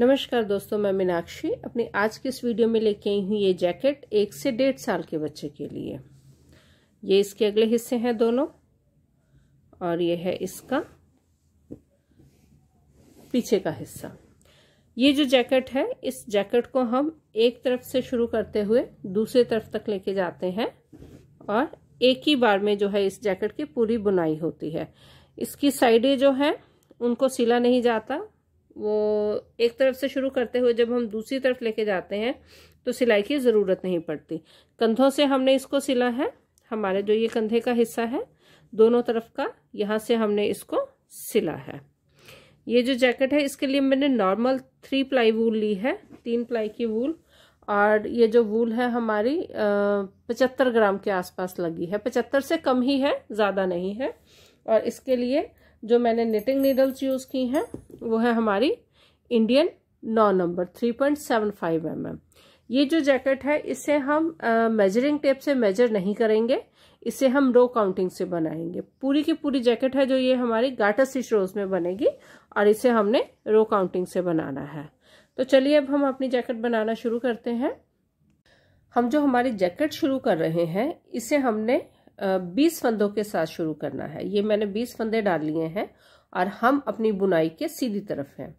नमस्कार दोस्तों मैं मीनाक्षी अपनी आज की इस वीडियो में लेके आई हूँ ये जैकेट एक से डेढ़ साल के बच्चे के लिए ये इसके अगले हिस्से हैं दोनों और ये है इसका पीछे का हिस्सा ये जो जैकेट है इस जैकेट को हम एक तरफ से शुरू करते हुए दूसरे तरफ तक लेके जाते हैं और एक ही बार में जो है इस जैकेट की पूरी बुनाई होती है इसकी साइडें जो हैं उनको सिला नहीं जाता वो एक तरफ से शुरू करते हुए जब हम दूसरी तरफ लेके जाते हैं तो सिलाई की ज़रूरत नहीं पड़ती कंधों से हमने इसको सिला है हमारे जो ये कंधे का हिस्सा है दोनों तरफ का यहाँ से हमने इसको सिला है ये जो जैकेट है इसके लिए मैंने नॉर्मल थ्री प्लाई वूल ली है तीन प्लाई की वूल और ये जो वूल है हमारी पचहत्तर ग्राम के आसपास लगी है पचहत्तर से कम ही है ज़्यादा नहीं है और इसके लिए जो मैंने निटिंग नीडल्स यूज़ की हैं वो है हमारी इंडियन नौ number three point seven five M M ये जो जैकेट है इसे हम मेजरिंग टेप से मेजर नहीं करेंगे इसे हम रो काउंटिंग से बनाएंगे पूरी की पूरी जैकेट है जो ये हमारी गाटा सी रोज में बनेगी और इसे हमने रो काउंटिंग से बनाना है तो चलिए अब हम अपनी जैकेट बनाना शुरू करते हैं हम जो हमारी जैकेट शुरू कर रहे हैं इसे हमने बीस फंदों के साथ शुरू करना है ये मैंने बीस फंदे डाल लिए हैं और हम अपनी बुनाई के सीधी तरफ हैं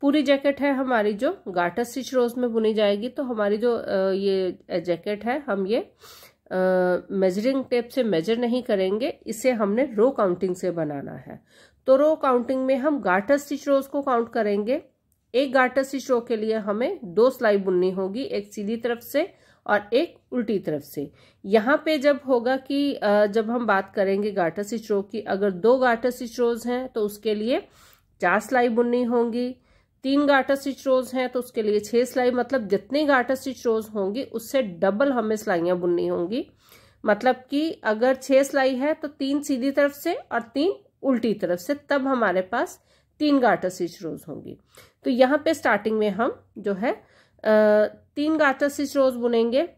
पूरी जैकेट है हमारी जो गाटर स्टिच रोज में बुनी जाएगी तो हमारी जो ये जैकेट है हम ये मेजरिंग टेप से मेजर नहीं करेंगे इसे हमने रो काउंटिंग से बनाना है तो रो काउंटिंग में हम गाटर स्टिच रोज को काउंट करेंगे एक गाटर स्टिच रो के लिए हमें दो सिलाई बुननी होगी एक सीधी तरफ से और एक उल्टी तरफ से यहाँ पे जब होगा कि जब हम बात करेंगे गाठस सिचरो की अगर दो गाठस सिचरोज हैं तो उसके लिए चार सिलाई बुननी होंगी तीन गाटर सिचरोज हैं तो उसके लिए छः सिलाई मतलब जितनी गाटर सिचरोज होंगी उससे डबल हमें सिलाइयाँ बुननी होंगी मतलब कि अगर छह सिलाई है तो तीन सीधी तरफ से और तीन उल्टी तरफ से तब हमारे पास तीन गाटर सिचरोज होंगी तो यहाँ पे स्टार्टिंग में हम जो है तीन गाचा स्टिच रोज बुनेंगे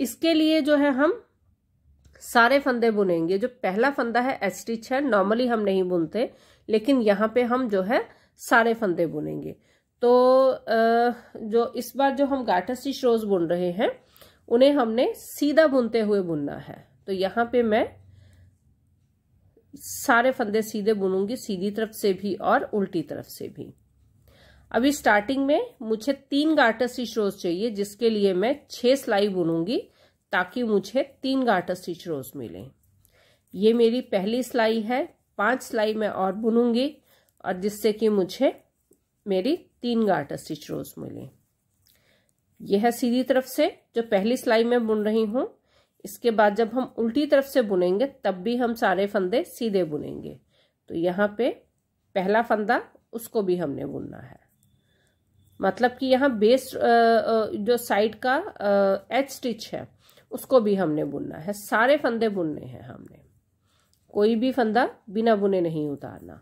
इसके लिए जो है हम सारे फंदे बुनेंगे जो पहला फंदा है एच स्टिच है नॉर्मली हम नहीं बुनते लेकिन यहाँ पे हम जो है सारे फंदे बुनेंगे तो जो इस बार जो हम गाटर स्टिच रोज बुन रहे हैं उन्हें हमने सीधा बुनते हुए बुनना है तो यहाँ पे मैं सारे फंदे सीधे बुनूंगी सीधी तरफ से भी और उल्टी तरफ से भी अभी स्टार्टिंग में मुझे तीन गार्टर स्टिच रोज चाहिए जिसके लिए मैं छः सिलाई बुनूंगी ताकि मुझे तीन गार्टर स्टिच रोज मिले ये मेरी पहली सिलाई है पांच सिलाई मैं और बुनूंगी और जिससे कि मुझे मेरी तीन गार्टर स्टिच रोज मिले यह है सीधी तरफ से जो पहली सिलाई मैं बुन रही हूँ इसके बाद जब हम उल्टी तरफ से बुनेंगे तब भी हम सारे फंदे सीधे बुनेंगे तो यहाँ पे पहला फंदा उसको भी हमने बुनना है मतलब कि यहाँ बेस जो साइड का एच स्टिच है उसको भी हमने बुनना है सारे फंदे बुनने हैं हमने कोई भी फंदा बिना बुने नहीं उतारना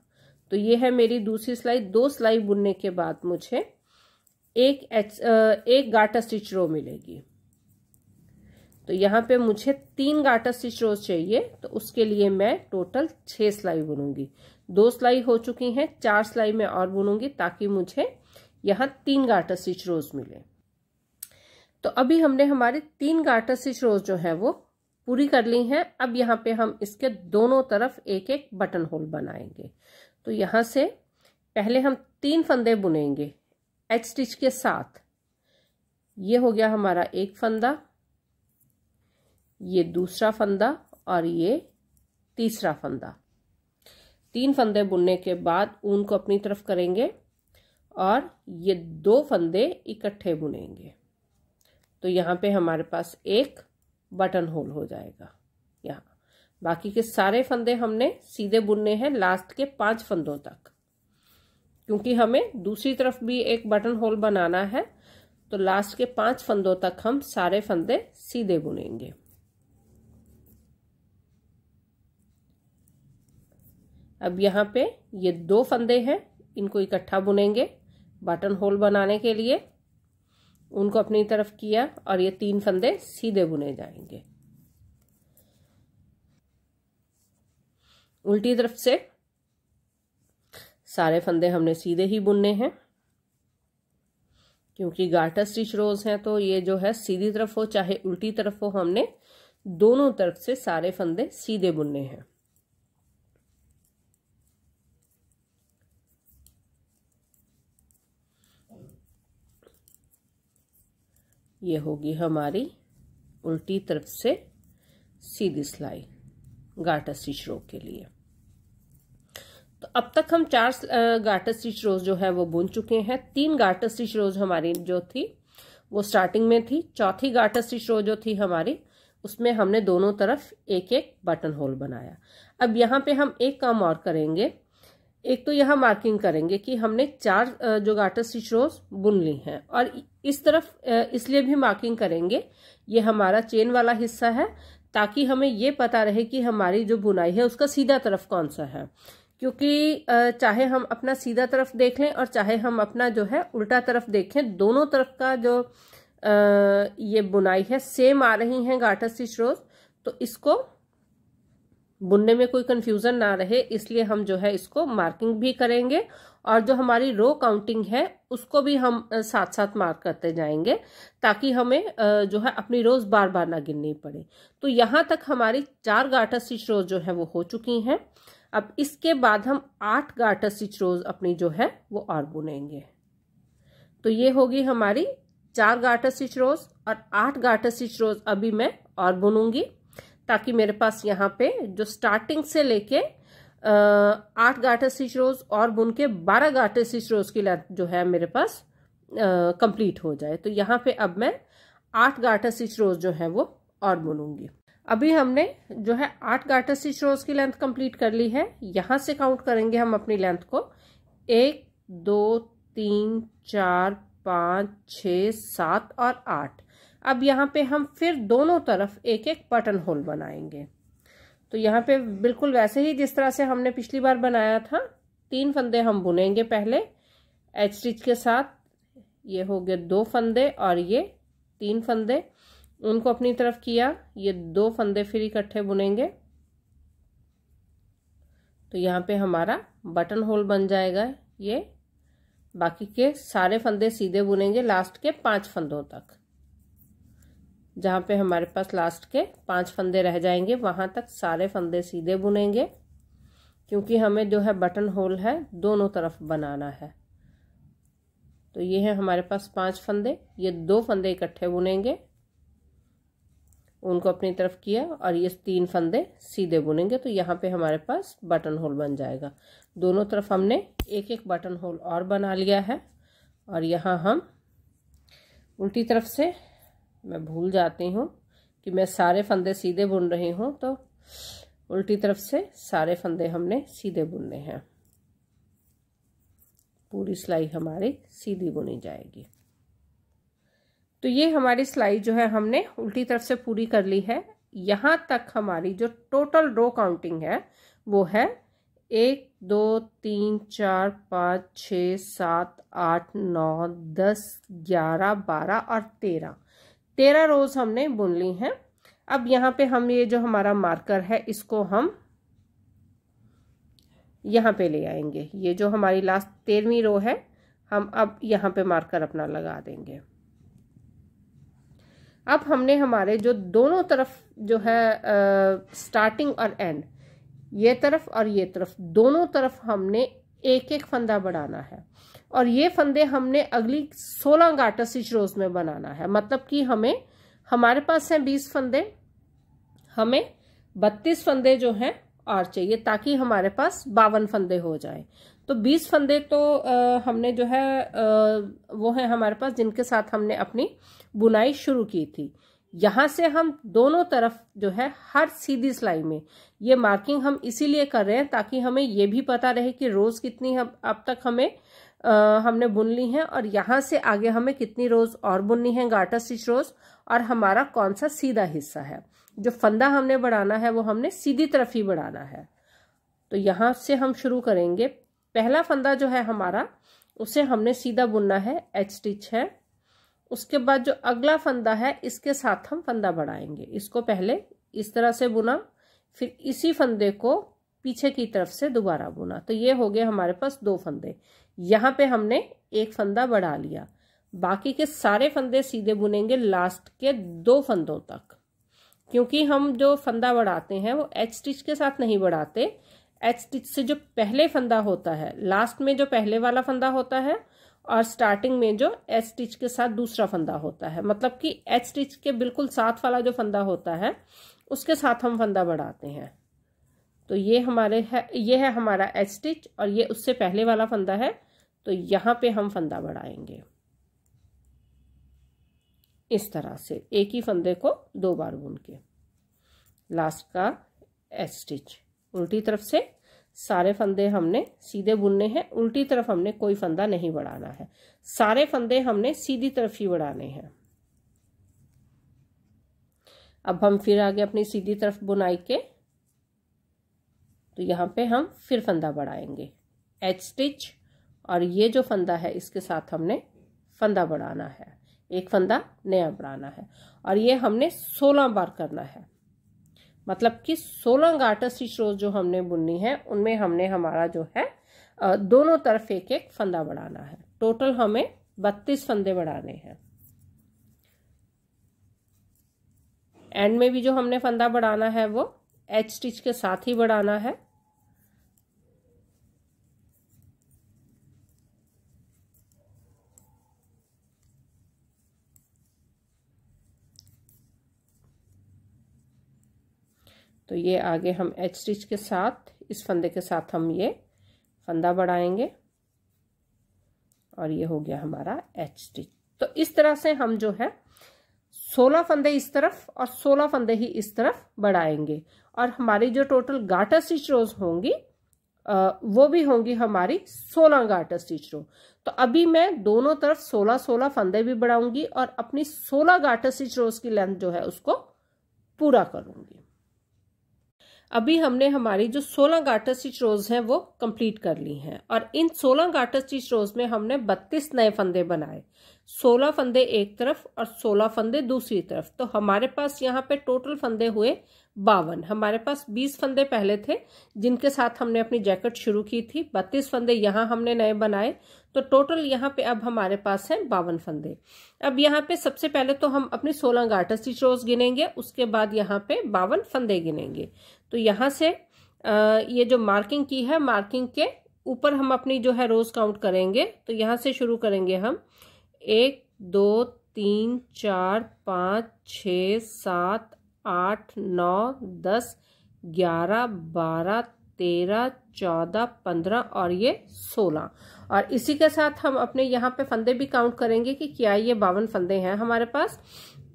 तो ये है मेरी दूसरी सिलाई दो सिलाई बुनने के बाद मुझे एक एच एक गाटा स्टिच रो मिलेगी तो यहाँ पे मुझे तीन गाटा स्टिच रो चाहिए तो उसके लिए मैं टोटल छह सिलाई बुनूंगी दो सिलाई हो चुकी हैं चार सिलाई मैं और बुनूंगी ताकि मुझे यहाँ तीन गार्टर स्टिच रोज मिले तो अभी हमने हमारे तीन गार्टर स्टिच रोज जो है वो पूरी कर ली हैं अब यहाँ पे हम इसके दोनों तरफ एक एक बटन होल बनाएंगे तो यहाँ से पहले हम तीन फंदे बुनेंगे एच स्टिच के साथ ये हो गया हमारा एक फंदा ये दूसरा फंदा और ये तीसरा फंदा तीन फंदे बुनने के बाद ऊन को अपनी तरफ करेंगे और ये दो फंदे इकट्ठे बुनेंगे तो यहाँ पे हमारे पास एक बटन होल हो जाएगा यहाँ बाकी के सारे फंदे हमने सीधे बुनने हैं लास्ट के पांच फंदों तक क्योंकि हमें दूसरी तरफ भी एक बटन होल बनाना है तो लास्ट के पांच फंदों तक हम सारे फंदे सीधे बुनेंगे अब यहाँ पे ये दो फंदे हैं इनको इकट्ठा बुनेंगे बटन होल बनाने के लिए उनको अपनी तरफ किया और ये तीन फंदे सीधे बुने जाएंगे उल्टी तरफ से सारे फंदे हमने सीधे ही बुनने हैं क्योंकि गाठा स्टिच रोज हैं तो ये जो है सीधी तरफ हो चाहे उल्टी तरफ हो हमने दोनों तरफ से सारे फंदे सीधे बुनने हैं ये होगी हमारी उल्टी तरफ से सीधी सिलाई गाटा स्टिच रो के लिए तो अब तक हम चार गाटर स्टिच रोज जो है वो बुन चुके हैं तीन गाटर स्टिच रोज हमारी जो थी वो स्टार्टिंग में थी चौथी गाटर स्टिच रोज जो थी हमारी उसमें हमने दोनों तरफ एक एक बटन होल बनाया अब यहाँ पे हम एक काम और करेंगे एक तो यहाँ मार्किंग करेंगे कि हमने चार जो गाटर स्टिच रोज बुन ली हैं और इस तरफ इसलिए भी मार्किंग करेंगे ये हमारा चेन वाला हिस्सा है ताकि हमें ये पता रहे कि हमारी जो बुनाई है उसका सीधा तरफ कौन सा है क्योंकि चाहे हम अपना सीधा तरफ देख लें और चाहे हम अपना जो है उल्टा तरफ देखें दोनों तरफ का जो ये बुनाई है सेम आ रही हैं गाटर स्टिच रोज तो इसको बुनने में कोई कन्फ्यूज़न ना रहे इसलिए हम जो है इसको मार्किंग भी करेंगे और जो हमारी रो काउंटिंग है उसको भी हम साथ साथ मार्क करते जाएंगे ताकि हमें जो है अपनी रोज़ बार बार ना गिननी पड़े तो यहाँ तक हमारी चार गाठा स्टिच रोज जो है वो हो चुकी हैं अब इसके बाद हम आठ गाटर स्टिच रोज अपनी जो है वो और बुनेंगे तो ये होगी हमारी चार गाटर स्टिच रोज और आठ गाटर स्टिच रोज अभी मैं और बुनूंगी ताकि मेरे पास यहाँ पे जो स्टार्टिंग से लेके आठ गाटे स्टिच रोज और बुन के बारह गाठे स्टिच रोज की लेंथ जो है मेरे पास कंप्लीट हो जाए तो यहाँ पे अब मैं आठ गाटा स्टिच रोज जो है वो और बुनूंगी अभी हमने जो है आठ गाटर स्टिच रोज की लेंथ कंप्लीट कर ली है यहाँ से काउंट करेंगे हम अपनी लेंथ को एक दो तीन चार पाँच छ सात और आठ अब यहाँ पे हम फिर दोनों तरफ एक एक बटन होल बनाएंगे तो यहाँ पे बिल्कुल वैसे ही जिस तरह से हमने पिछली बार बनाया था तीन फंदे हम बुनेंगे पहले एच स्टिच के साथ ये हो गए दो फंदे और ये तीन फंदे उनको अपनी तरफ किया ये दो फंदे फिर इकट्ठे बुनेंगे तो यहाँ पे हमारा बटन होल बन जाएगा ये बाकी के सारे फंदे सीधे बुनेंगे लास्ट के पांच फंदों तक जहाँ पे हमारे पास लास्ट के पांच फंदे रह जाएंगे वहाँ तक सारे फंदे सीधे बुनेंगे क्योंकि हमें जो है बटन होल है दोनों तरफ बनाना है तो ये है हमारे पास पांच फंदे ये दो फंदे इकट्ठे बुनेंगे उनको अपनी तरफ किया और ये तीन फंदे सीधे बुनेंगे तो यहाँ पे हमारे पास बटन होल बन जाएगा दोनों तरफ हमने एक एक बटन होल और बना लिया है और यहाँ हम उल्टी तरफ से मैं भूल जाती हूँ कि मैं सारे फंदे सीधे बुन रही हूँ तो उल्टी तरफ से सारे फंदे हमने सीधे बुनने हैं पूरी सिलाई हमारी सीधी बुनी जाएगी तो ये हमारी सिलाई जो है हमने उल्टी तरफ से पूरी कर ली है यहाँ तक हमारी जो टोटल रो काउंटिंग है वो है एक दो तीन चार पाँच छ सात आठ नौ दस ग्यारह बारह और तेरह तेरह रोज हमने बुन ली हैं अब यहाँ पे हम ये जो हमारा मार्कर है इसको हम यहाँ पे ले आएंगे ये जो हमारी लास्ट तेरहवीं रो है हम अब यहाँ पे मार्कर अपना लगा देंगे अब हमने हमारे जो दोनों तरफ जो है स्टार्टिंग और एंड ये तरफ और ये तरफ दोनों तरफ हमने एक एक फंदा बढ़ाना है और ये फंदे हमने अगली सोलह गाटर स्टिच रोज में बनाना है मतलब कि हमें हमारे पास हैं बीस फंदे हमें बत्तीस फंदे जो हैं और चाहिए ताकि हमारे पास बावन फंदे हो जाए तो बीस फंदे तो आ, हमने जो है आ, वो है हमारे पास जिनके साथ हमने अपनी बुनाई शुरू की थी यहां से हम दोनों तरफ जो है हर सीधी सिलाई में ये मार्किंग हम इसीलिए कर रहे हैं ताकि हमें ये भी पता रहे कि रोज़ कितनी हम अब तक हमें हमने बुन ली हैं और यहाँ से आगे हमें कितनी रोज और बुननी है गाटा स्टिच रोज और हमारा कौन सा सीधा हिस्सा है जो फंदा हमने बढ़ाना है वो हमने सीधी तरफ ही बढ़ाना है तो यहाँ से हम शुरू करेंगे पहला फंदा जो है हमारा उसे हमने सीधा बुनना है एच स्टिच है उसके बाद जो अगला फंदा है इसके साथ हम फंदा बढ़ाएंगे इसको पहले इस तरह से बुना फिर इसी फंदे को पीछे की तरफ से दोबारा बुना तो ये हो गए हमारे पास दो फंदे यहाँ पे हमने एक फंदा बढ़ा लिया बाकी के सारे फंदे सीधे बुनेंगे लास्ट के दो फंदों तक क्योंकि हम जो फंदा बढ़ाते हैं वो एच स्टिच के साथ नहीं बढ़ाते एच स्टिच से जो पहले फंदा होता है लास्ट में जो पहले वाला फंदा होता है और स्टार्टिंग में जो एच स्टिच के साथ दूसरा फंदा होता है मतलब कि एच स्टिच के बिल्कुल साथ वाला जो फंदा होता है उसके साथ हम फंदा बढ़ाते हैं तो ये हमारे है ये है हमारा एच स्टिच और ये उससे पहले वाला फंदा है तो यहाँ पे हम फंदा बढ़ाएंगे इस तरह से एक ही फंदे को दो बार बुन के लास्ट का एच स्टिच उल्टी तरफ से सारे फंदे हमने सीधे बुनने हैं उल्टी तरफ हमने कोई फंदा नहीं बढ़ाना है सारे फंदे हमने सीधी तरफ ही बढ़ाने हैं अब हम फिर आगे अपनी सीधी तरफ बुनाई के तो यहाँ पे हम फिर फंदा बढ़ाएंगे एच स्टिच और ये जो फंदा है इसके साथ हमने फंदा बढ़ाना है एक फंदा नया बढ़ाना है और ये हमने सोलह बार करना है मतलब कि सोलह गाटर स्टिच रोज जो हमने बुननी है उनमें हमने हमारा जो है दोनों तरफ एक एक फंदा बढ़ाना है टोटल हमें बत्तीस फंदे बढ़ाने हैं एंड में भी जो हमने फंदा बढ़ाना है वो एच स्टिच के साथ ही बढ़ाना है तो ये आगे हम एच स्टिच के साथ इस फंदे के साथ हम ये फंदा बढ़ाएंगे और ये हो गया हमारा एच स्टिच तो इस तरह से हम जो है सोलह फंदे इस तरफ और सोलह फंदे ही इस तरफ बढ़ाएंगे और हमारी जो टोटल गाटा स्टिच रोज होंगी वो भी होंगी हमारी सोलह गाटा स्टिच रो तो अभी मैं दोनों तरफ सोलह सोलह फंदे भी बढ़ाऊंगी और अपनी सोलह गाटा स्टिच रोज की लेंथ जो है उसको पूरा करूंगी अभी हमने हमारी जो 16 गाटर स्टिच रोज हैं वो कंप्लीट कर ली हैं और इन 16 गाटर स्टिच रोज में हमने 32 नए फंदे बनाए 16 फंदे एक तरफ और 16 फंदे दूसरी तरफ तो हमारे पास यहाँ पे टोटल फंदे हुए बावन हमारे पास 20 फंदे पहले थे जिनके साथ हमने अपनी जैकेट शुरू की थी 32 फंदे यहाँ हमने नए बनाए तो टोटल यहाँ पे अब हमारे पास है बावन फंदे अब यहाँ पे सबसे पहले तो हम अपनी 16 गाटर स्टिच रोज गिनेंगे उसके बाद यहाँ पे बावन फंदे गिनेंगे तो यहाँ से ये जो मार्किंग की है मार्किंग के ऊपर हम अपनी जो है रोज़ काउंट करेंगे तो यहाँ से शुरू करेंगे हम एक दो तीन चार पाँच छ सात आठ नौ दस ग्यारह बारह तेरह चौदह पंद्रह और ये सोलह और इसी के साथ हम अपने यहाँ पे फंदे भी काउंट करेंगे कि क्या ये बावन फंदे हैं हमारे पास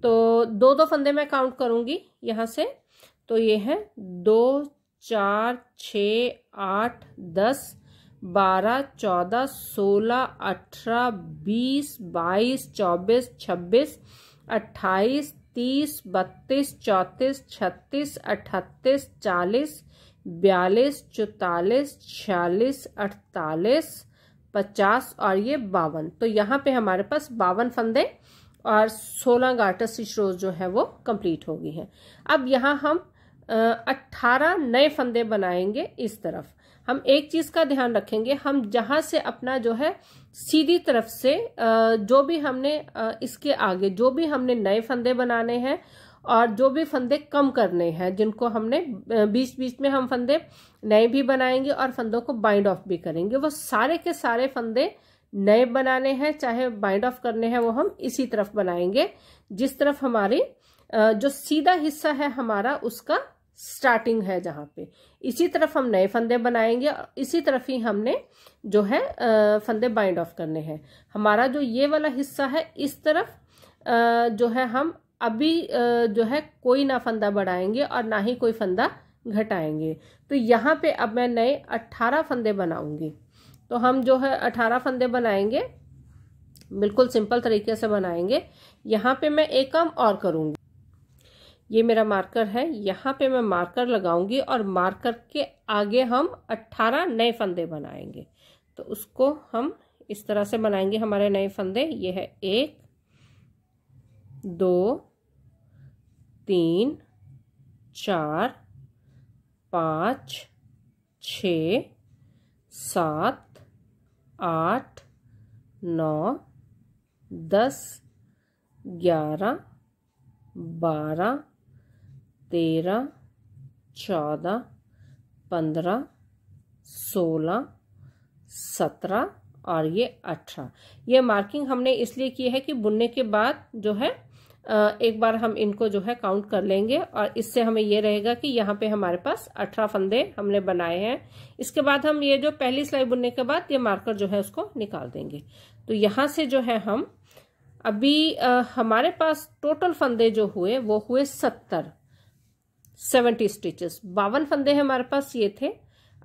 तो दो दो फंदे मैं काउंट करूँगी यहाँ से तो ये हैं दो चार छ आठ दस बारह चौदह सोलह अठारह बीस बाईस चौबीस छब्बीस अट्ठाईस तीस बत्तीस चौंतीस छत्तीस अठतीस चालीस बयालीस चौतालीस छियालीस अड़तालीस पचास और ये बावन तो यहाँ पे हमारे पास बावन फंदे और सोलह गाटर रोज जो है वो कंप्लीट हो गई है अब यहाँ हम अट्ठारह नए फंदे बनाएंगे इस तरफ हम एक चीज का ध्यान रखेंगे हम जहां से अपना जो है सीधी तरफ से जो भी हमने इसके आगे जो भी हमने नए फंदे बनाने हैं और जो भी फंदे कम करने हैं जिनको हमने बीच बीच में हम फंदे नए भी बनाएंगे और फंदों को बाइंड ऑफ भी करेंगे वो सारे के सारे फंदे नए बनाने हैं चाहे बाइंड ऑफ करने हैं वो हम इसी तरफ बनाएंगे जिस तरफ हमारी जो सीधा हिस्सा है हमारा उसका स्टार्टिंग है जहाँ पे इसी तरफ हम नए फंदे बनाएंगे और इसी तरफ ही हमने जो है फंदे बाइंड ऑफ करने हैं हमारा जो ये वाला हिस्सा है इस तरफ जो है हम अभी जो है कोई ना फंदा बढ़ाएंगे और ना ही कोई फंदा घटाएंगे तो यहाँ पे अब मैं नए अट्ठारह फंदे बनाऊंगी तो हम जो है अठारह फंदे बनाएंगे बिल्कुल सिंपल तरीके से बनाएंगे यहाँ पे मैं एक काम और करूँगी ये मेरा मार्कर है यहाँ पे मैं मार्कर लगाऊंगी और मार्कर के आगे हम 18 नए फंदे बनाएंगे तो उसको हम इस तरह से बनाएंगे हमारे नए फंदे ये है एक दो तीन चार पाँच छ सात आठ नौ दस ग्यारह बारह तेरह चौदह पंद्रह सोलह सत्रह और ये अठारह ये मार्किंग हमने इसलिए की है कि बुनने के बाद जो है एक बार हम इनको जो है काउंट कर लेंगे और इससे हमें ये रहेगा कि यहाँ पे हमारे पास अठारह फंदे हमने बनाए हैं इसके बाद हम ये जो पहली सिलाई बुनने के बाद ये मार्कर जो है उसको निकाल देंगे तो यहाँ से जो है हम अभी आ, हमारे पास टोटल फंदे जो हुए वो हुए सत्तर सेवेंटी स्टिचेस बावन फंदे हैं हमारे पास ये थे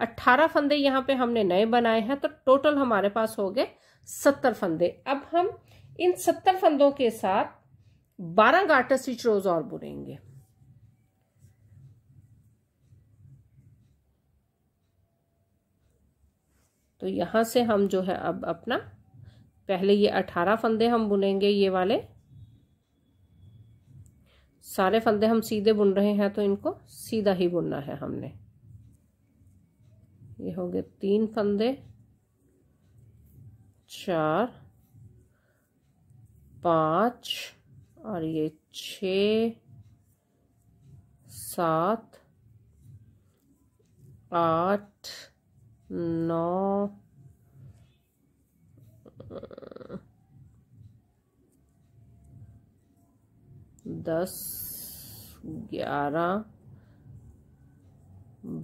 अट्ठारह फंदे यहाँ पे हमने नए बनाए हैं तो टोटल हमारे पास हो गए सत्तर फंदे अब हम इन सत्तर फंदों के साथ बारह गाटर स्टिच रोज और बुनेंगे तो यहां से हम जो है अब अपना पहले ये अठारह फंदे हम बुनेंगे ये वाले सारे फंदे हम सीधे बुन रहे हैं तो इनको सीधा ही बुनना है हमने ये हो गए तीन फंदे चार पाँच और ये छ सात आठ नौ दस ग्यारह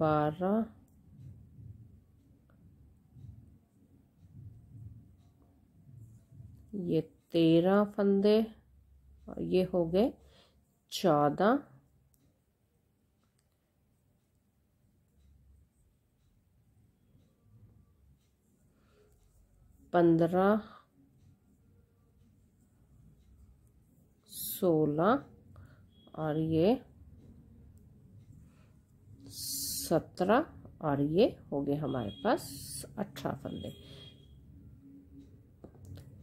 बारह ये तेरह फंदे और ये हो गए चौदह पंद्रह सोलह और ये सत्रह और ये हो गए हमारे पास अठारह फंदे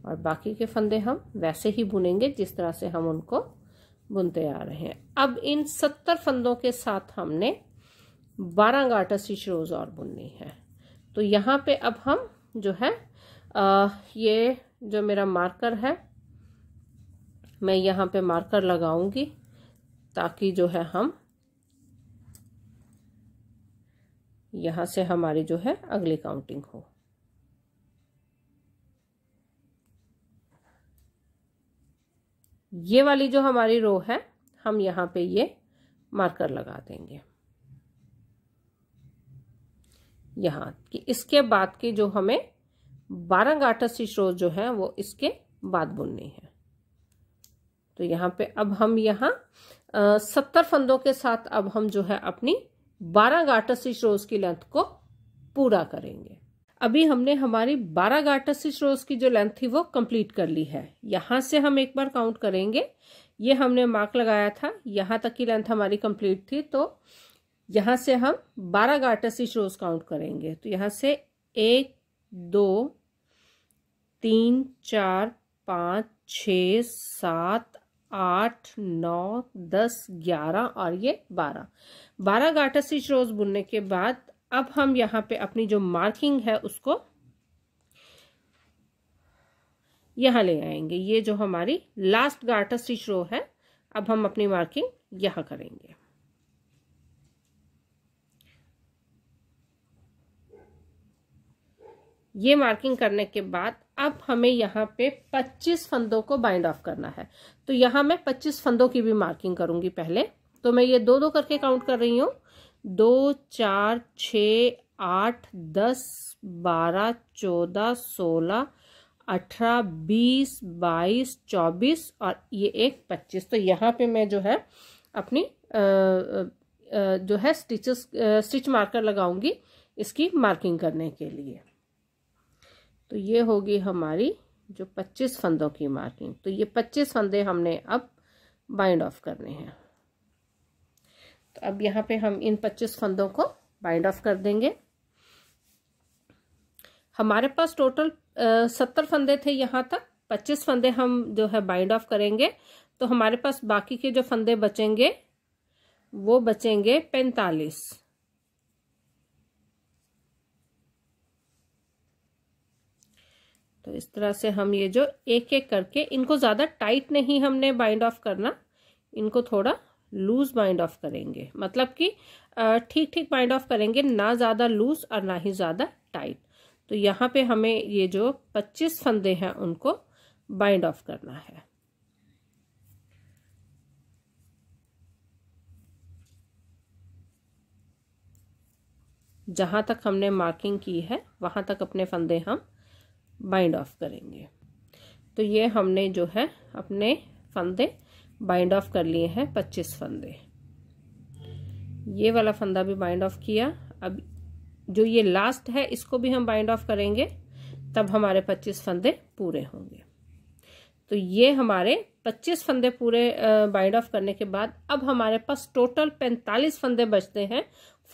और बाकी के फंदे हम वैसे ही बुनेंगे जिस तरह से हम उनको बुनते आ रहे हैं अब इन सत्तर फंदों के साथ हमने बारह गाटर स्टिच रोज और बुननी है तो यहाँ पे अब हम जो है आ, ये जो मेरा मार्कर है मैं यहाँ पे मार्कर लगाऊंगी ताकि जो है हम यहाँ से हमारी जो है अगली काउंटिंग हो ये वाली जो हमारी रो है हम यहाँ पे ये मार्कर लगा देंगे यहाँ कि इसके बाद की जो हमें बारह गाठा सी रोज जो है वो इसके बाद बुननी है तो यहाँ पे अब हम यहाँ सत्तर फंदों के साथ अब हम जो है अपनी बारह गाटर स्टिच रोज की लेंथ को पूरा करेंगे अभी हमने हमारी 12 गाटर स्टिच रोज की जो लेंथ थी वो कंप्लीट कर ली है यहां से हम एक बार काउंट करेंगे ये हमने मार्क लगाया था यहां तक की लेंथ हमारी कंप्लीट थी तो यहां से हम 12 गाटर स्टिच रोज काउंट करेंगे तो यहां से एक दो तीन चार पाँच छ सात आठ नौ दस ग्यारह और ये बारह बारह गाटा स्टिच रोज बुनने के बाद अब हम यहाँ पे अपनी जो मार्किंग है उसको यहाँ ले आएंगे ये जो हमारी लास्ट गाटा स्टिच रो है अब हम अपनी मार्किंग यहाँ करेंगे ये मार्किंग करने के बाद अब हमें यहाँ पे 25 फंदों को बाइंड ऑफ करना है तो यहाँ मैं 25 फंदों की भी मार्किंग करूँगी पहले तो मैं ये दो दो करके काउंट कर रही हूँ दो चार छ आठ दस बारह चौदह सोलह अठारह बीस बाईस चौबीस और ये एक पच्चीस तो यहाँ पे मैं जो है अपनी आ, आ, जो है स्टिचेस स्टिच मार्कर लगाऊंगी इसकी मार्किंग करने के लिए तो ये होगी हमारी जो 25 फंदों की मार्किंग तो ये 25 फंदे हमने अब बाइंड ऑफ करने हैं तो अब यहाँ पे हम इन 25 फंदों को बाइंड ऑफ कर देंगे हमारे पास टोटल सत्तर फंदे थे यहाँ तक पच्चीस फंदे हम जो है बाइंड ऑफ करेंगे तो हमारे पास बाकी के जो फंदे बचेंगे वो बचेंगे पैंतालीस तो इस तरह से हम ये जो एक एक करके इनको ज़्यादा टाइट नहीं हमने बाइंड ऑफ करना इनको थोड़ा लूज बाइंड ऑफ करेंगे मतलब कि ठीक ठीक बाइंड ऑफ करेंगे ना ज़्यादा लूज और ना ही ज़्यादा टाइट तो यहाँ पे हमें ये जो पच्चीस फंदे हैं उनको बाइंड ऑफ करना है जहाँ तक हमने मार्किंग की है वहाँ तक अपने फंदे हम बाइंड ऑफ करेंगे तो ये हमने जो है अपने फंदे बाइंड ऑफ कर लिए हैं पच्चीस फंदे ये वाला फंदा भी बाइंड ऑफ किया अब जो ये लास्ट है इसको भी हम बाइंड ऑफ करेंगे तब हमारे पच्चीस फंदे पूरे होंगे तो ये हमारे 25 फंदे पूरे बाइंड ऑफ करने के बाद अब हमारे पास टोटल 45 फंदे बचते हैं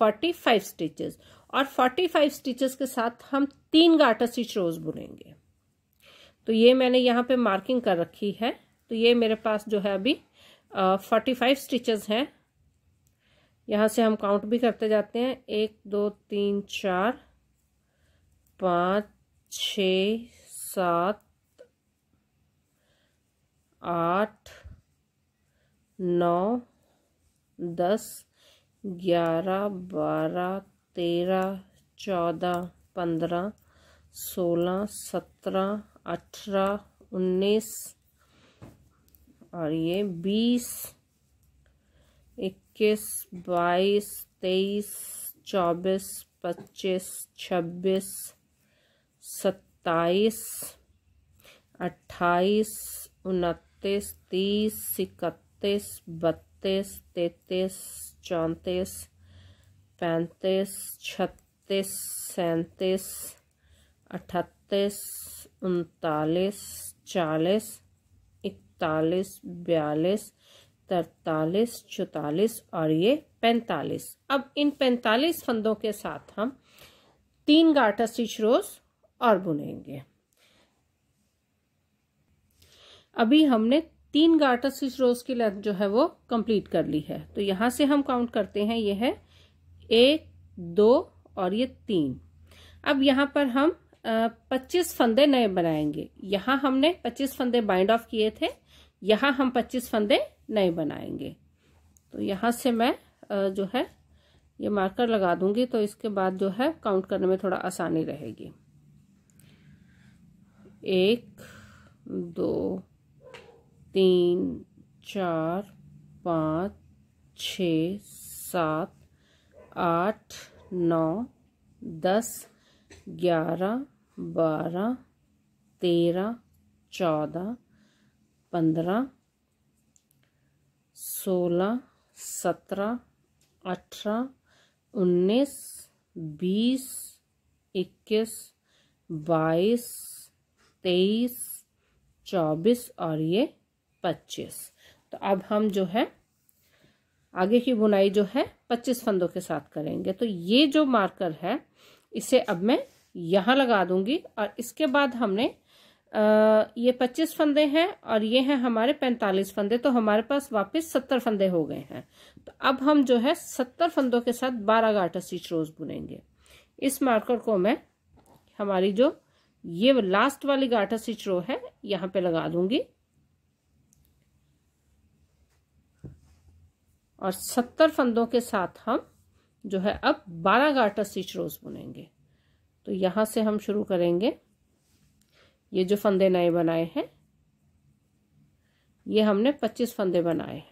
45 स्टिचेस और 45 स्टिचेस के साथ हम तीन गार्टर स्टिच रोज बुनेंगे तो ये मैंने यहाँ पे मार्किंग कर रखी है तो ये मेरे पास जो है अभी फोर्टी फाइव स्टिचेस हैं यहाँ से हम काउंट भी करते जाते हैं एक दो तीन चार पाँच छ सात आठ नौ दस ग्यारह बारह तेरह चौदह पंद्रह सोलह सत्रह अठारह उन्नीस और ये बीस इक्कीस बाईस तेईस चौबीस पच्चीस छब्बीस सत्ताईस अट्ठाईस उनतीस तीस इकतीस बत्तीस तैतीस चौंतीस पैंतीस छत्तीस सैंतीस अठतीस उनतालीस चालीस इकतालीस बयालीस तरतालीस चौतालीस और ये पैंतालीस अब इन पैंतालीस फंदों के साथ हम तीन गाटा स्टिच रोज और बुनेंगे अभी हमने तीन गाटा स्टिच रोज की लेंथ जो है वो कंप्लीट कर ली है तो यहाँ से हम काउंट करते हैं ये है एक दो और ये तीन अब यहाँ पर हम पच्चीस फंदे नए बनाएंगे यहाँ हमने पच्चीस फंदे बाइंड ऑफ किए थे यहाँ हम पच्चीस फंदे नए बनाएंगे तो यहाँ से मैं जो है ये मार्कर लगा दूंगी तो इसके बाद जो है काउंट करने में थोड़ा आसानी रहेगी एक दो तीन चार पाँच छ सात आठ नौ दस ग्यारह बारह तेरह चौदह पंद्रह सोलह सत्रह अठारह उन्नीस बीस इक्कीस बाईस तेईस चौबीस और ये पच्चीस तो अब हम जो है आगे की बुनाई जो है पच्चीस फंदों के साथ करेंगे तो ये जो मार्कर है इसे अब मैं यहाँ लगा दूंगी और इसके बाद हमने आ, ये पच्चीस फंदे हैं और ये हैं हमारे पैंतालीस फंदे तो हमारे पास वापस सत्तर फंदे हो गए हैं तो अब हम जो है सत्तर फंदों के साथ बारह गाटर सीच रोज बुनेंगे इस मार्कर को मैं हमारी जो ये लास्ट वाली गाठा सिचरो है यहाँ पे लगा दूंगी और सत्तर फंदों के साथ हम जो है अब बारह गार्टर स्टिच रोज बुनेंगे तो यहाँ से हम शुरू करेंगे ये जो फंदे नए बनाए हैं ये हमने पच्चीस फंदे बनाए हैं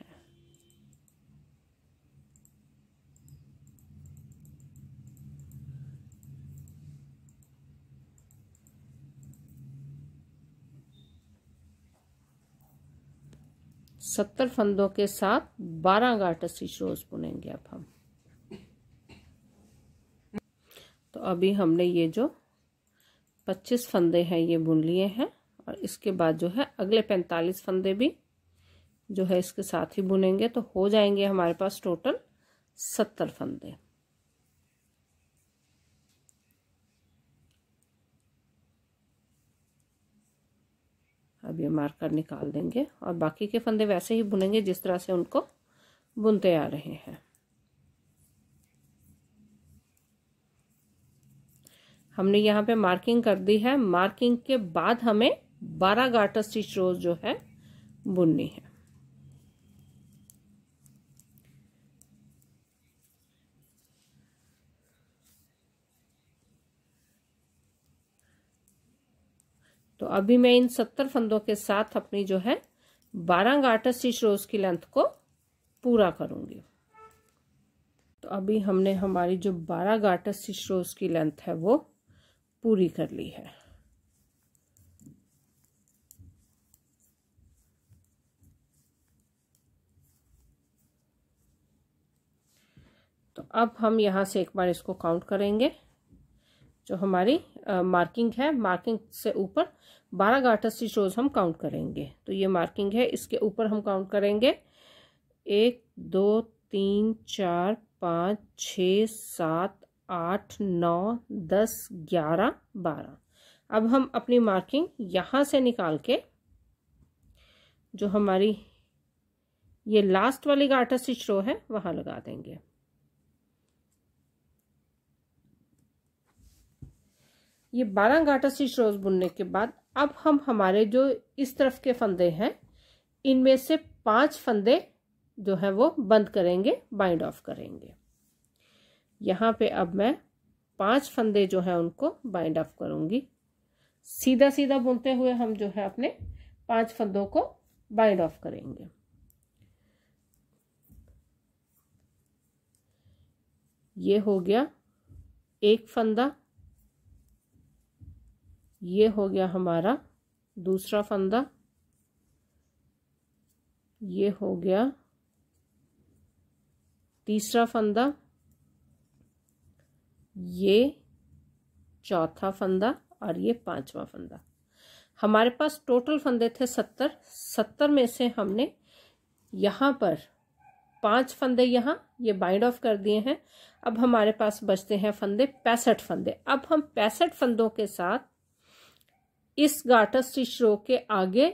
सत्तर फंदों के साथ बारह गाटसी रोज बुनेंगे अब हम तो अभी हमने ये जो पच्चीस फंदे हैं ये बुन लिए हैं और इसके बाद जो है अगले पैंतालीस फंदे भी जो है इसके साथ ही बुनेंगे तो हो जाएंगे हमारे पास टोटल सत्तर फंदे अब ये मार्कर निकाल देंगे और बाकी के फंदे वैसे ही बुनेंगे जिस तरह से उनको बुनते आ रहे हैं हमने यहाँ पे मार्किंग कर दी है मार्किंग के बाद हमें बारह गार्टर स्टिच रोज जो है बुननी है अभी मैं इन सत्तर फंदों के साथ अपनी जो है बारह गाटर स्टिच रोज की लेंथ को पूरा करूंगी तो अभी हमने हमारी जो बारह गाटर स्टिच रोज की लेंथ है वो पूरी कर ली है तो अब हम यहां से एक बार इसको काउंट करेंगे जो हमारी मार्किंग है मार्किंग से ऊपर बारह गाठा स्टिच रोज हम काउंट करेंगे तो ये मार्किंग है इसके ऊपर हम काउंट करेंगे एक दो तीन चार पाँच छ सात आठ नौ दस ग्यारह बारह अब हम अपनी मार्किंग यहाँ से निकाल के जो हमारी ये लास्ट वाली गाठा स्टिच रो है वहाँ लगा देंगे ये बारह गाठा स्टिच रोज बुनने के बाद अब हम हमारे जो इस तरफ के फंदे हैं इनमें से पांच फंदे जो है वो बंद करेंगे बाइंड ऑफ करेंगे यहाँ पे अब मैं पांच फंदे जो है उनको बाइंड ऑफ करूँगी सीधा सीधा बुनते हुए हम जो है अपने पांच फंदों को बाइंड ऑफ करेंगे ये हो गया एक फंदा ये हो गया हमारा दूसरा फंदा ये हो गया तीसरा फंदा ये चौथा फंदा और ये पांचवा फंदा हमारे पास टोटल फंदे थे सत्तर सत्तर में से हमने यहाँ पर पांच फंदे यहाँ ये बाइंड ऑफ कर दिए हैं अब हमारे पास बचते हैं फंदे पैंसठ फंदे अब हम पैंसठ फंदों के साथ इस गाठा स्टिच रो के आगे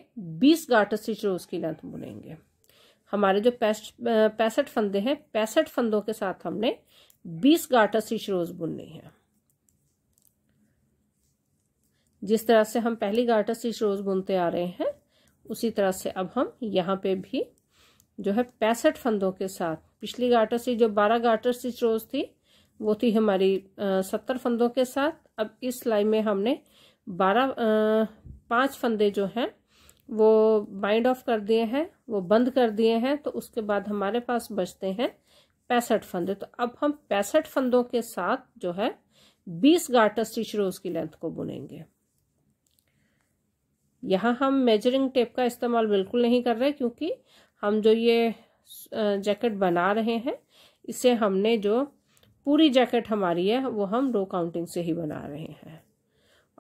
20 गाठा स्टिच रो की लेंथ बुनेंगे हमारे जो पैंसठ फंदे हैं पैंसठ फंदों के साथ हमने 20 गाठा स्टिच रोज बुननी है जिस तरह से हम पहली गाठा स्टिच रोज बुनते आ रहे हैं उसी तरह से अब हम यहाँ पे भी जो है पैंसठ फंदों के साथ पिछली गार्टर से जो बारह गार्टर स्टिच रोज थी वो थी हमारी सत्तर फंदों के साथ अब इस लाइन में हमने बारह पांच फंदे जो हैं वो बाइंड ऑफ कर दिए हैं वो बंद कर दिए हैं तो उसके बाद हमारे पास बचते हैं पैंसठ फंदे तो अब हम पैंसठ फंदों के साथ जो है बीस गार्टर स्टिच रोज की लेंथ को बुनेंगे यहाँ हम मेजरिंग टेप का इस्तेमाल बिल्कुल नहीं कर रहे क्योंकि हम जो ये जैकेट बना रहे हैं इसे हमने जो पूरी जैकेट हमारी है वो हम रो काउंटिंग से ही बना रहे हैं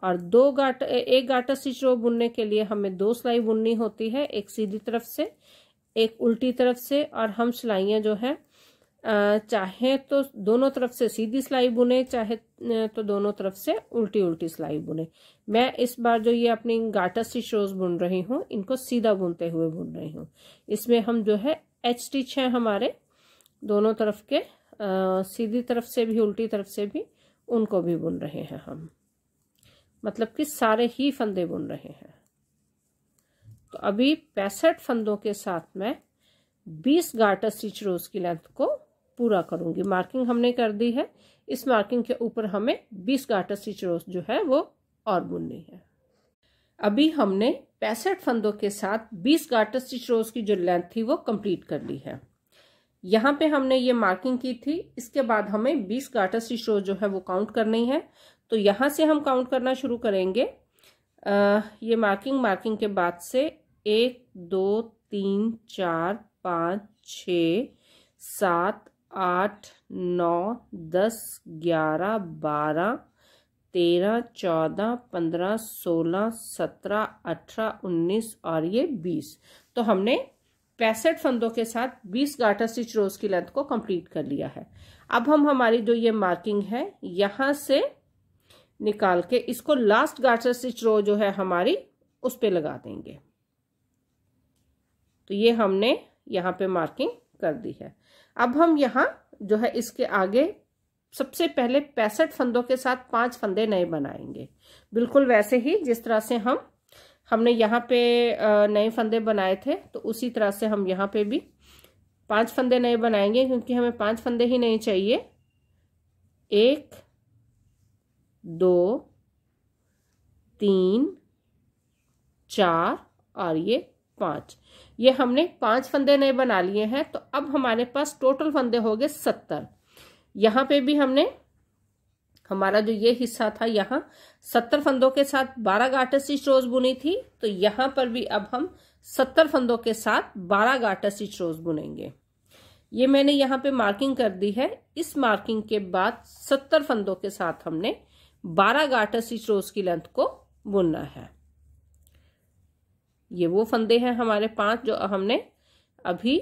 और दो गाट एक गाटा स्टिच रो बुनने के लिए हमें दो सिलाई बुननी होती है एक सीधी तरफ से एक उल्टी तरफ से और हम सिलाइयाँ जो है चाहे तो दोनों तरफ से सीधी सिलाई बुने चाहे तो दोनों तरफ से उल्टी उल्टी सिलाई बुने मैं इस बार जो ये अपनी गाटा स्टिच रोज बुन रही हूँ इनको सीधा बुनते हुए बुन रही हूँ इसमें हम जो है एच स्टिच हैं हमारे दोनों तरफ के आ, सीधी तरफ से भी उल्टी तरफ से भी उनको भी बुन रहे हैं हम मतलब कि सारे ही फंदे बुन रहे हैं तो अभी पैंसठ फंदों के साथ मैं 20 गार्टर स्टिच रोज की लेंथ को पूरा करूंगी मार्किंग हमने कर दी है इस मार्किंग के ऊपर हमें 20 गार्टर स्टिच रोज जो है वो और बुननी है अभी हमने पैंसठ फंदों के साथ 20 गार्टर स्टिच रोज की जो लेंथ थी वो कंप्लीट कर ली है यहाँ पे हमने ये मार्किंग की थी इसके बाद हमें 20 गार्टर स्टिच रोज जो है वो काउंट करनी है तो यहाँ से हम काउंट करना शुरू करेंगे आ, ये मार्किंग मार्किंग के बाद से एक दो तीन चार पाँच छ सात आठ नौ दस ग्यारह बारह तेरह चौदह पंद्रह सोलह सत्रह अठारह उन्नीस और ये बीस तो हमने पैंसठ फंदों के साथ बीस गाटा स्टिच रोज की लेंथ को कंप्लीट कर लिया है अब हम हमारी जो ये मार्किंग है यहाँ से निकाल के इसको लास्ट गार्टर स्टिच रो जो है हमारी उस पर लगा देंगे तो ये हमने यहाँ पे मार्किंग कर दी है अब हम यहाँ जो है इसके आगे सबसे पहले पैंसठ फंदों के साथ पांच फंदे नए बनाएंगे बिल्कुल वैसे ही जिस तरह से हम हमने यहाँ पे नए फंदे बनाए थे तो उसी तरह से हम यहाँ पे भी पांच फंदे नए बनाएंगे क्योंकि हमें पांच फंदे ही नहीं चाहिए एक दो तीन चार और ये पाँच ये हमने पांच फंदे नए बना लिए हैं तो अब हमारे पास टोटल फंदे हो गए सत्तर यहाँ पे भी हमने हमारा जो ये हिस्सा था यहाँ सत्तर फंदों के साथ बारह गाटर स्टिच रोज बुनी थी तो यहाँ पर भी अब हम सत्तर फंदों के साथ बारह गाटर स्टिच रोज बुनेंगे ये मैंने यहाँ पे मार्किंग कर दी है इस मार्किंग के बाद सत्तर फंदों के साथ हमने बारह गाटर स्टिच रोज की लेंथ को बुनना है ये वो फंदे हैं हमारे पांच जो हमने अभी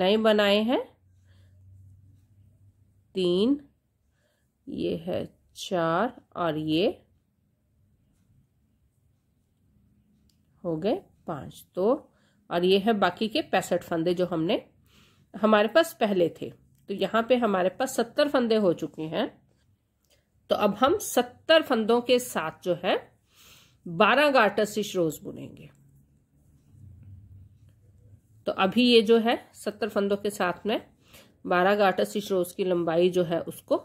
नए बनाए हैं तीन ये है चार और ये हो गए पांच तो और ये है बाकी के पैंसठ फंदे जो हमने हमारे पास पहले थे तो यहाँ पे हमारे पास सत्तर फंदे हो चुके हैं तो अब हम सत्तर फंदों के साथ जो है बारह गार्टर स्टिच रोज बुनेंगे तो अभी ये जो है सत्तर फंदों के साथ में बारह गार्टर स्टिच रोज की लंबाई जो है उसको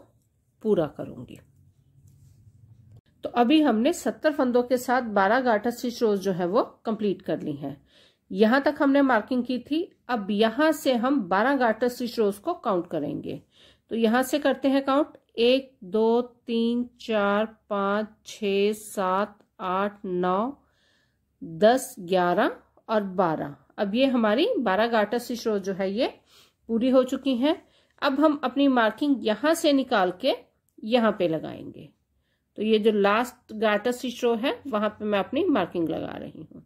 पूरा करूंगी तो अभी हमने सत्तर फंदों के साथ बारह गार्टर स्टिच रोज जो है वो कंप्लीट कर ली है यहां तक हमने मार्किंग की थी अब यहां से हम बारह गार्टर स्टिच रोज को काउंट करेंगे तो यहां से करते हैं काउंट एक दो तीन चार पाँच छ सात आठ नौ दस ग्यारह और बारह अब ये हमारी बारह गाटा से शो जो है ये पूरी हो चुकी हैं अब हम अपनी मार्किंग यहाँ से निकाल के यहाँ पे लगाएंगे तो ये जो लास्ट गाटा सी शो है वहां पे मैं अपनी मार्किंग लगा रही हूँ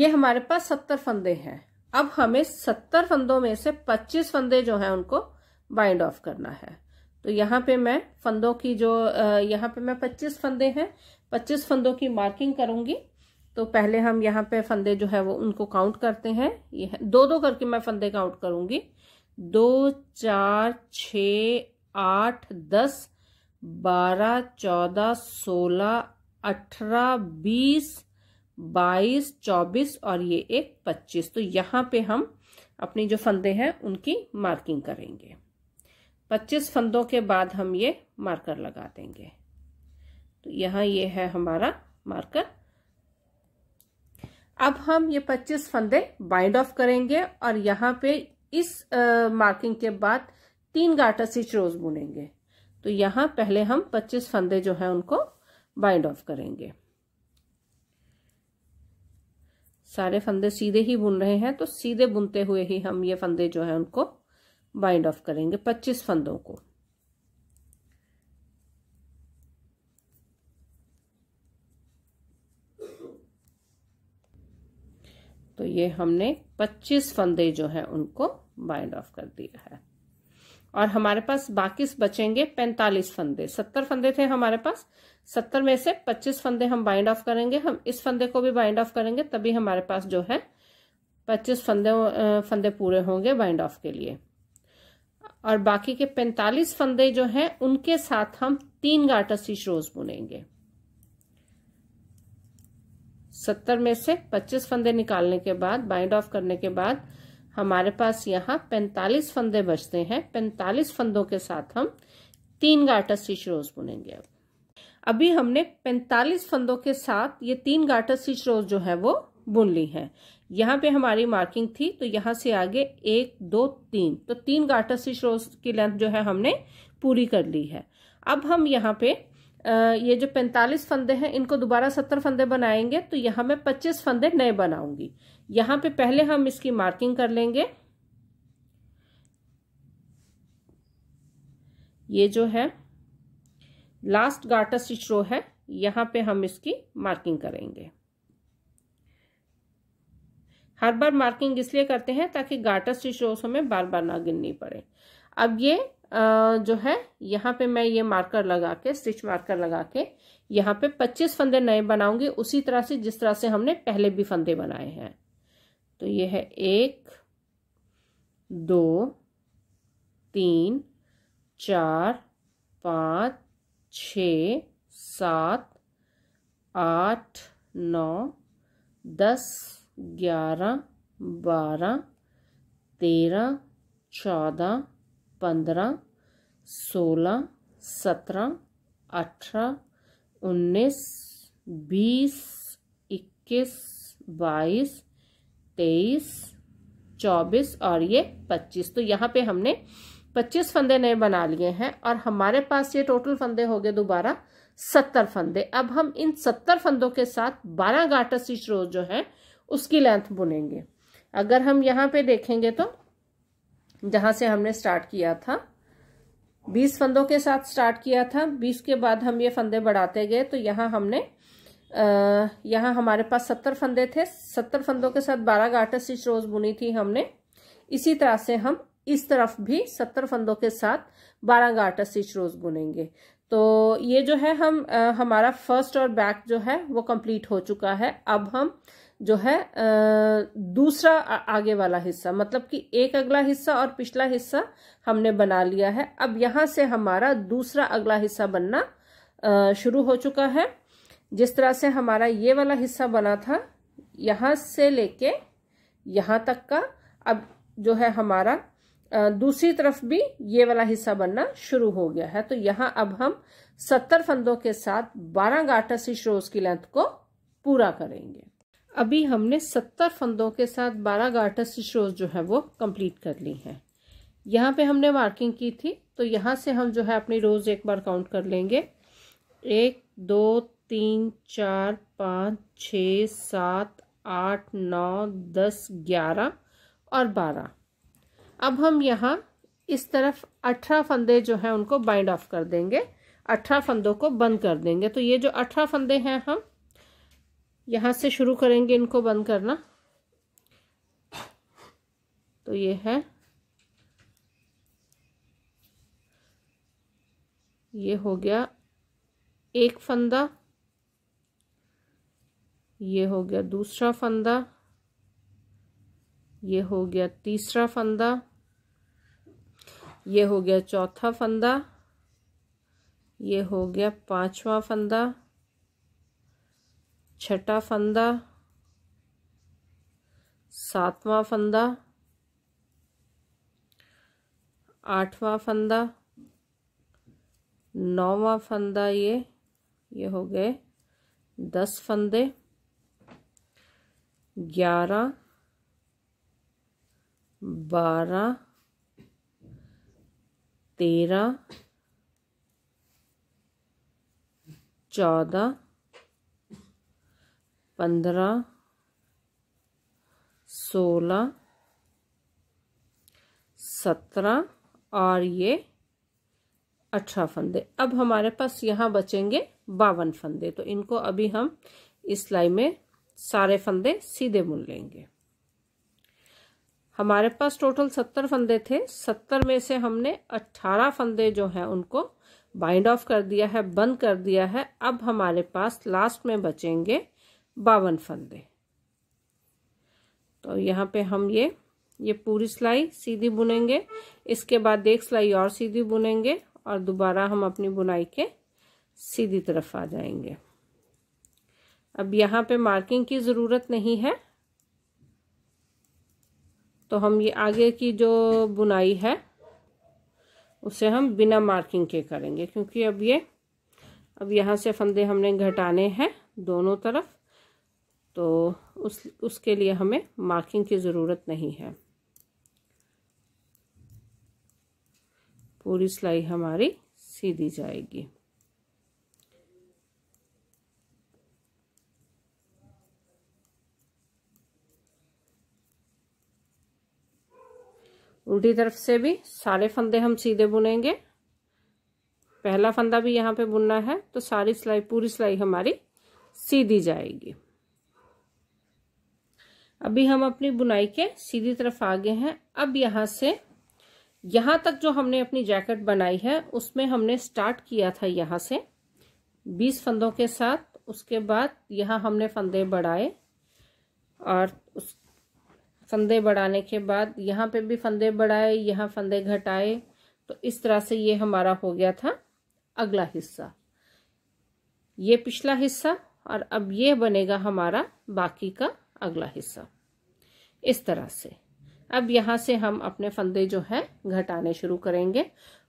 ये हमारे पास सत्तर फंदे हैं अब हमें सत्तर फंदों में से पच्चीस फंदे जो हैं उनको बाइंड ऑफ करना है तो यहाँ पे मैं फंदों की जो यहाँ पे मैं पच्चीस फंदे हैं पच्चीस फंदों की मार्किंग करूंगी तो पहले हम यहाँ पे फंदे जो है वो उनको काउंट करते हैं ये है, दो दो करके मैं फंदे काउंट करूंगी दो चार छ आठ दस बारह चौदह सोलह अठारह बीस बाईस चौबीस और ये एक पच्चीस तो यहाँ पे हम अपनी जो फंदे हैं उनकी मार्किंग करेंगे पच्चीस फंदों के बाद हम ये मार्कर लगा देंगे तो यहाँ ये है हमारा मार्कर अब हम ये पच्चीस फंदे बाइंड ऑफ करेंगे और यहाँ पे इस आ, मार्किंग के बाद तीन गाटर सिच रोज बुनेंगे तो यहाँ पहले हम पच्चीस फंदे जो है उनको बाइंड ऑफ करेंगे सारे फंदे सीधे ही बुन रहे हैं तो सीधे बुनते हुए ही हम ये फंदे जो है उनको बाइंड ऑफ करेंगे पच्चीस फंदों को तो ये हमने पच्चीस फंदे जो है उनको बाइंड ऑफ कर दिया है और हमारे पास बाकी बचेंगे पैंतालीस फंदे सत्तर फंदे थे हमारे पास सत्तर में से पच्चीस फंदे हम बाइंड ऑफ करेंगे हम इस फंदे को भी बाइंड ऑफ करेंगे तभी हमारे पास जो है पच्चीस फंदे फंदे पूरे होंगे बाइंड ऑफ के लिए और बाकी के पैंतालीस फंदे जो हैं उनके साथ हम तीन गाटर सीच रोज बुनेंगे सत्तर में से पच्चीस फंदे निकालने के बाद बाइंड ऑफ करने के बाद हमारे पास यहाँ पैंतालीस फंदे बचते हैं पैंतालीस फंदों के साथ हम तीन गाटर सीच रोज बुनेंगे अब अभी हमने 45 फंदों के साथ ये तीन गाटर स्टिच रोज जो है वो बुन ली है यहाँ पे हमारी मार्किंग थी तो यहाँ से आगे एक दो तीन तो तीन गाटर स्टिच रोज की लेंथ जो है हमने पूरी कर ली है अब हम यहाँ पे ये जो 45 फंदे हैं इनको दोबारा 70 फंदे बनाएंगे तो यहाँ मैं 25 फंदे नए बनाऊंगी यहाँ पे पहले हम इसकी मार्किंग कर लेंगे ये जो है लास्ट गार्टर स्टिच रो है यहाँ पे हम इसकी मार्किंग करेंगे हर बार मार्किंग इसलिए करते हैं ताकि गार्टर स्टिच रो हमें बार बार ना गिननी पड़े अब ये जो है यहाँ पे मैं ये मार्कर लगा के स्टिच मार्कर लगा के यहाँ पे 25 फंदे नए बनाऊंगी उसी तरह से जिस तरह से हमने पहले भी फंदे बनाए हैं तो ये है एक दो तीन चार पाँच छ सात आठ नौ दस ग्यारह बारह तेरह चौदह पंद्रह सोलह सत्रह अठारह उन्नीस बीस इक्कीस बाईस तेईस चौबीस और ये पच्चीस तो यहाँ पे हमने पच्चीस फंदे नए बना लिए हैं और हमारे पास ये टोटल फंदे हो गए दोबारा सत्तर फंदे अब हम इन सत्तर फंदों के साथ बारह गाटर स्टिच रोज जो है उसकी लेंथ बुनेंगे अगर हम यहाँ पे देखेंगे तो जहां से हमने स्टार्ट किया था बीस फंदों के साथ स्टार्ट किया था बीस के बाद हम ये फंदे बढ़ाते गए तो यहाँ हमने यहाँ हमारे पास सत्तर फंदे थे सत्तर फंदों के साथ बारह गाटर स्टिच रोज बुनी थी हमने इसी तरह से हम इस तरफ भी सत्तर फंदों के साथ बारह गाटा स्टिच रोज बुनेंगे तो ये जो है हम आ, हमारा फर्स्ट और बैक जो है वो कंप्लीट हो चुका है अब हम जो है आ, दूसरा आगे वाला हिस्सा मतलब कि एक अगला हिस्सा और पिछला हिस्सा हमने बना लिया है अब यहाँ से हमारा दूसरा अगला हिस्सा बनना आ, शुरू हो चुका है जिस तरह से हमारा ये वाला हिस्सा बना था यहाँ से लेके यहाँ तक का अब जो है हमारा दूसरी तरफ भी ये वाला हिस्सा बनना शुरू हो गया है तो यहाँ अब हम सत्तर फंदों के साथ बारह गाठा सी रोज की लेंथ को पूरा करेंगे अभी हमने सत्तर फंदों के साथ बारह गाठा सी रोज जो है वो कंप्लीट कर ली है यहाँ पे हमने मार्किंग की थी तो यहाँ से हम जो है अपनी रोज एक बार काउंट कर लेंगे एक दो तीन चार पाँच छ सात आठ नौ दस ग्यारह और बारह अब हम यहाँ इस तरफ अठारह फंदे जो हैं उनको बाइंड ऑफ कर देंगे अठारह फंदों को बंद कर देंगे तो ये जो अठारह फंदे हैं हम यहाँ से शुरू करेंगे इनको बंद करना तो ये है ये हो गया एक फंदा ये हो गया दूसरा फंदा ये हो गया तीसरा फंदा ये हो गया चौथा फंदा ये हो गया पांचवा फंदा छठा फंदा सातवां फंदा आठवां फंदा नौवा फंदा ये ये हो गए दस फंदे ग्यारह बारह तेरह चौदह पंद्रह सोलह सत्रह और ये अठारह फंदे अब हमारे पास यहाँ बचेंगे बावन फंदे तो इनको अभी हम इस लाइन में सारे फंदे सीधे बुन लेंगे हमारे पास टोटल सत्तर फंदे थे सत्तर में से हमने अट्ठारह फंदे जो हैं उनको बाइंड ऑफ कर दिया है बंद कर दिया है अब हमारे पास लास्ट में बचेंगे बावन फंदे तो यहाँ पे हम ये ये पूरी सिलाई सीधी बुनेंगे इसके बाद एक सिलाई और सीधी बुनेंगे और दोबारा हम अपनी बुनाई के सीधी तरफ आ जाएंगे अब यहाँ पे मार्किंग की ज़रूरत नहीं है तो हम ये आगे की जो बुनाई है उसे हम बिना मार्किंग के करेंगे क्योंकि अब ये अब यहाँ से फंदे हमने घटाने हैं दोनों तरफ तो उस उसके लिए हमें मार्किंग की ज़रूरत नहीं है पूरी सिलाई हमारी सीधी जाएगी उल्टी तरफ से भी सारे फंदे हम सीधे बुनेंगे पहला फंदा भी यहाँ पे बुनना है तो सारी सिलाई पूरी सिलाई हमारी सीधी जाएगी अभी हम अपनी बुनाई के सीधी तरफ आ गए हैं अब यहाँ से यहाँ तक जो हमने अपनी जैकेट बनाई है उसमें हमने स्टार्ट किया था यहाँ से बीस फंदों के साथ उसके बाद यहाँ हमने फंदे बढ़ाए और फंदे बढ़ाने के बाद यहाँ पे भी फंदे बढ़ाए यहाँ फंदे घटाए तो इस तरह से ये हमारा हो गया था अगला हिस्सा ये पिछला हिस्सा और अब ये बनेगा हमारा बाकी का अगला हिस्सा इस तरह से अब यहाँ से हम अपने फंदे जो है घटाने शुरू करेंगे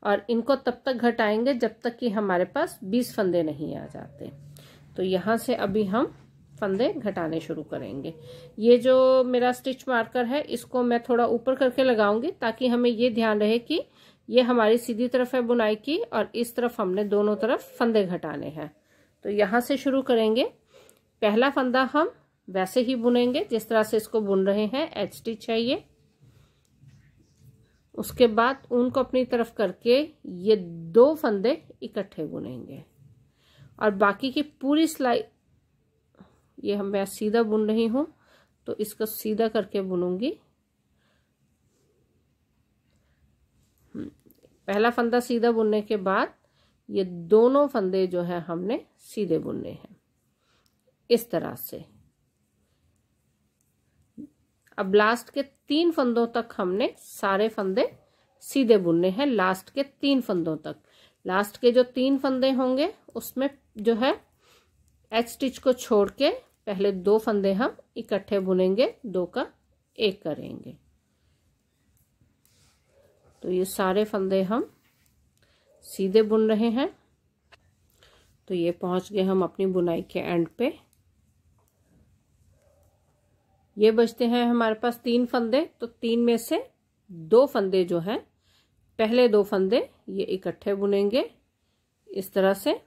और इनको तब तक घटाएंगे जब तक कि हमारे पास 20 फंदे नहीं आ जाते तो यहाँ से अभी हम फंदे घटाने शुरू करेंगे ये जो मेरा स्टिच मार्कर है इसको मैं थोड़ा ऊपर करके लगाऊंगी ताकि हमें ये ध्यान रहे कि ये हमारी सीधी तरफ है बुनाई की और इस तरफ हमने दोनों तरफ फंदे घटाने हैं तो यहाँ से शुरू करेंगे पहला फंदा हम वैसे ही बुनेंगे जिस तरह से इसको बुन रहे हैं एच स्टिच है ये उसके बाद ऊन को अपनी तरफ करके ये दो फंदे इकट्ठे बुनेंगे और बाकी की पूरी सिलाई ये हम मैं सीधा बुन रही हूँ तो इसको सीधा करके बुनूंगी हम्म, पहला फंदा सीधा बुनने के बाद ये दोनों फंदे जो है हमने सीधे बुनने हैं इस तरह से अब लास्ट के तीन फंदों तक हमने सारे फंदे सीधे बुनने हैं लास्ट के तीन फंदों तक लास्ट के जो तीन फंदे होंगे उसमें जो है एच स्टिच को छोड़ के पहले दो फंदे हम इकट्ठे बुनेंगे दो का एक करेंगे तो ये सारे फंदे हम सीधे बुन रहे हैं तो ये पहुंच गए हम अपनी बुनाई के एंड पे ये बचते हैं हमारे पास तीन फंदे तो तीन में से दो फंदे जो हैं पहले दो फंदे ये इकट्ठे बुनेंगे इस तरह से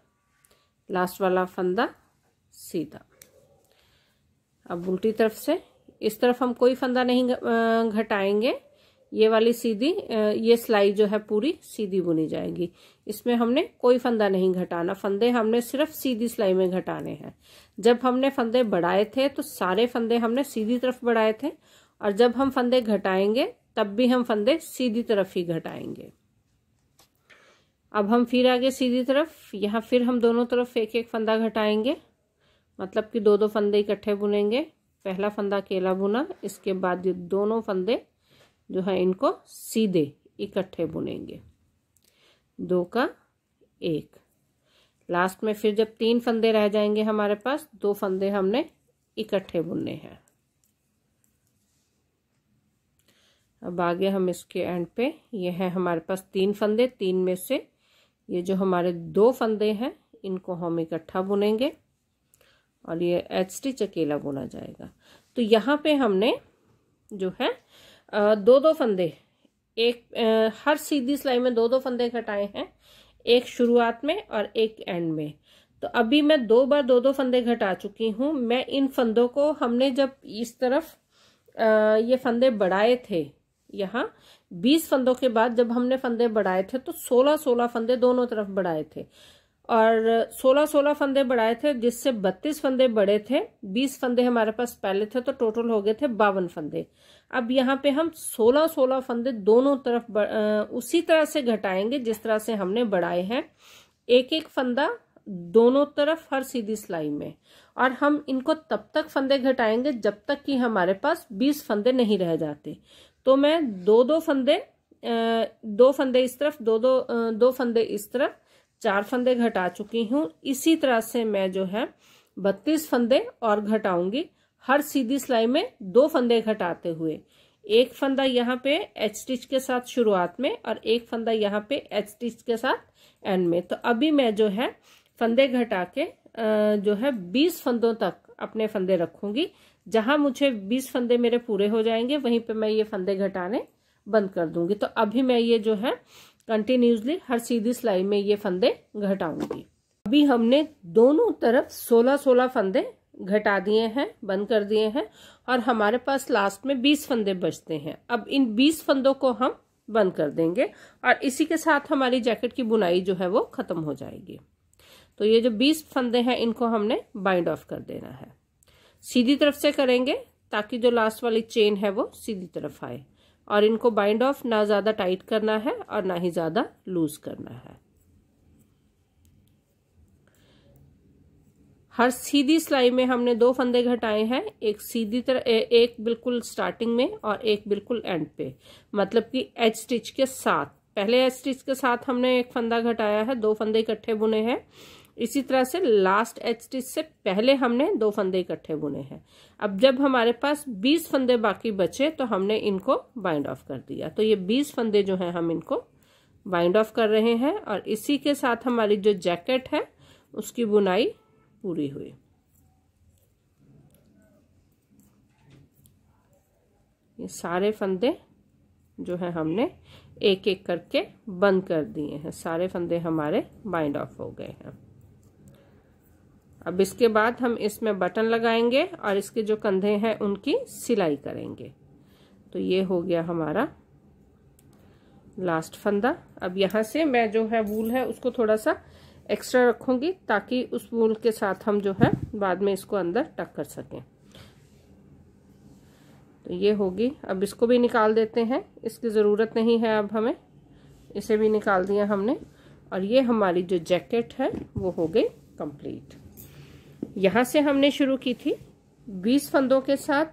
लास्ट वाला फंदा सीधा अब उल्टी तरफ से इस तरफ हम कोई फंदा नहीं घटाएंगे ये वाली सीधी ये सिलाई जो है पूरी सीधी बुनी जाएगी इसमें हमने कोई फंदा नहीं घटाना फंदे हमने सिर्फ सीधी सिलाई में घटाने हैं जब हमने फंदे बढ़ाए थे तो सारे फंदे हमने सीधी तरफ बढ़ाए थे और जब हम फंदे घटाएंगे तब भी हम फंदे सीधी तरफ ही घटाएंगे अब हम फिर आगे सीधी तरफ यहाँ फिर हम दोनों तरफ एक एक फंदा घटाएंगे मतलब कि दो दो फंदे इकट्ठे बुनेंगे पहला फंदा अकेला बुना इसके बाद ये दोनों फंदे जो है इनको सीधे इकट्ठे बुनेंगे दो का एक लास्ट में फिर जब तीन फंदे रह जाएंगे हमारे पास दो फंदे हमने इकट्ठे बुनने हैं अब आगे हम इसके एंड पे ये है हमारे पास तीन फंदे तीन में से ये जो हमारे दो फंदे हैं इनको हम इकट्ठा बुनेंगे और ये एच स्टिच अकेला बुना जाएगा तो यहाँ पे हमने जो है दो दो फंदे एक हर सीधी सिलाई में दो दो फंदे घटाए हैं एक शुरुआत में और एक एंड में तो अभी मैं दो बार दो दो फंदे घटा चुकी हूँ मैं इन फंदों को हमने जब इस तरफ ये फंदे बढ़ाए थे यहाँ बीस फंदों के बाद जब हमने फंदे बढ़ाए थे तो सोलह सोलह फंदे दोनों तरफ बढ़ाए थे और 16-16 फंदे बढ़ाए थे जिससे 32 फंदे बड़े थे 20 फंदे हमारे पास पहले थे तो टोटल हो गए थे बावन फंदे अब यहाँ पे हम 16-16 फंदे दोनों तरफ उसी तरह से घटाएंगे जिस तरह से हमने बढ़ाए हैं एक एक फंदा दोनों तरफ हर सीधी सिलाई में और हम इनको तब तक फंदे घटाएंगे जब तक कि हमारे पास बीस फंदे नहीं रह जाते तो मैं दो दो फंदे दो फंदे इस तरफ दो दो दो फंदे इस तरफ चार फंदे घटा चुकी हूँ इसी तरह से मैं जो है बत्तीस फंदे और घटाऊंगी हर सीधी सिलाई में दो फंदे घटाते हुए एक फंदा यहाँ पे एच स्टिच के साथ शुरुआत में और एक फंदा यहाँ पे एच स्टिच के साथ एंड में तो अभी मैं जो है फंदे घटा के जो है बीस फंदों तक अपने फंदे रखूंगी जहां मुझे बीस फंदे मेरे पूरे हो जाएंगे वहीं पे मैं ये फंदे घटाने बंद कर दूंगी तो अभी मैं ये जो है कंटिन्यूसली हर सीधी सिलाई में ये फंदे घटाऊंगी अभी हमने दोनों तरफ 16-16 फंदे घटा दिए हैं बंद कर दिए हैं और हमारे पास लास्ट में 20 फंदे बचते हैं अब इन 20 फंदों को हम बंद कर देंगे और इसी के साथ हमारी जैकेट की बुनाई जो है वो खत्म हो जाएगी तो ये जो 20 फंदे हैं इनको हमने बाइंड ऑफ कर देना है सीधी तरफ से करेंगे ताकि जो लास्ट वाली चेन है वो सीधी तरफ आए और इनको बाइंड ऑफ ना ज़्यादा टाइट करना है और ना ही ज़्यादा लूज करना है हर सीधी सिलाई में हमने दो फंदे घटाए हैं एक सीधी तरह एक बिल्कुल स्टार्टिंग में और एक बिल्कुल एंड पे मतलब कि एच स्टिच के साथ पहले एच स्टिच के साथ हमने एक फंदा घटाया है दो फंदे इकट्ठे बुने हैं इसी तरह से लास्ट एच स्टिच से पहले हमने दो फंदे इकट्ठे बुने हैं अब जब हमारे पास 20 फंदे बाकी बचे तो हमने इनको बाइंड ऑफ कर दिया तो ये 20 फंदे जो हैं हम इनको बाइंड ऑफ कर रहे हैं और इसी के साथ हमारी जो जैकेट है उसकी बुनाई पूरी हुई ये सारे फंदे जो है हमने एक एक करके बंद कर दिए हैं सारे फंदे हमारे बाइंड ऑफ हो गए हैं अब इसके बाद हम इसमें बटन लगाएंगे और इसके जो कंधे हैं उनकी सिलाई करेंगे तो ये हो गया हमारा लास्ट फंदा अब यहाँ से मैं जो है वूल है उसको थोड़ा सा एक्स्ट्रा रखूँगी ताकि उस वूल के साथ हम जो है बाद में इसको अंदर टक कर सकें तो ये होगी अब इसको भी निकाल देते हैं इसकी ज़रूरत नहीं है अब हमें इसे भी निकाल दिया हमने और ये हमारी जो जैकेट है वो हो गई कंप्लीट यहाँ से हमने शुरू की थी बीस फंदों के साथ